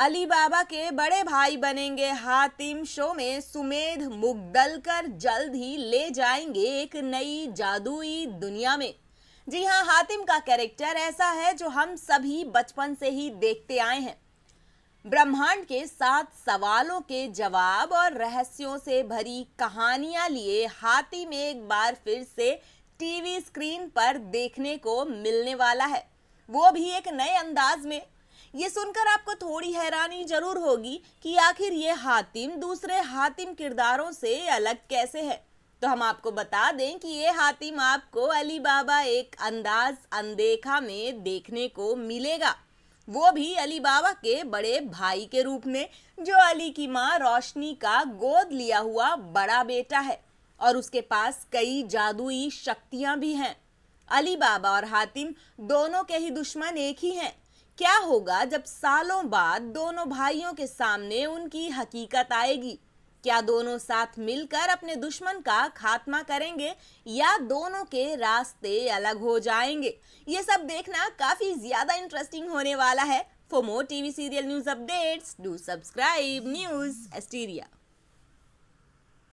अली बाबा के बड़े भाई बनेंगे हातिम शो में सुमेध मुगदलकर जल्द ही ले जाएंगे एक नई जादुई दुनिया में जी हाँ हातिम का कैरेक्टर ऐसा है जो हम सभी बचपन से ही देखते आए हैं ब्रह्मांड के सात सवालों के जवाब और रहस्यों से भरी कहानियां लिए हातिम एक बार फिर से टीवी स्क्रीन पर देखने को मिलने वाला है वो भी एक नए अंदाज में ये सुनकर आपको थोड़ी हैरानी जरूर होगी कि आखिर ये हातिम दूसरे हातिम किरदारों से अलग कैसे है तो हम आपको बता दें कि ये हातिम आपको अली बाबा एक अंदाज अनदेखा में देखने को मिलेगा वो भी अली बाबा के बड़े भाई के रूप में जो अली की माँ रोशनी का गोद लिया हुआ बड़ा बेटा है और उसके पास कई जादुई शक्तियाँ भी हैं अली बाबा और हातिम दोनों के ही दुश्मन एक ही हैं क्या होगा जब सालों बाद दोनों भाइयों के सामने उनकी हकीकत आएगी क्या दोनों साथ मिलकर अपने दुश्मन का खात्मा करेंगे या दोनों के रास्ते अलग हो जाएंगे ये सब देखना काफी ज्यादा इंटरेस्टिंग होने वाला है for more TV serial news updates do subscribe news Asteria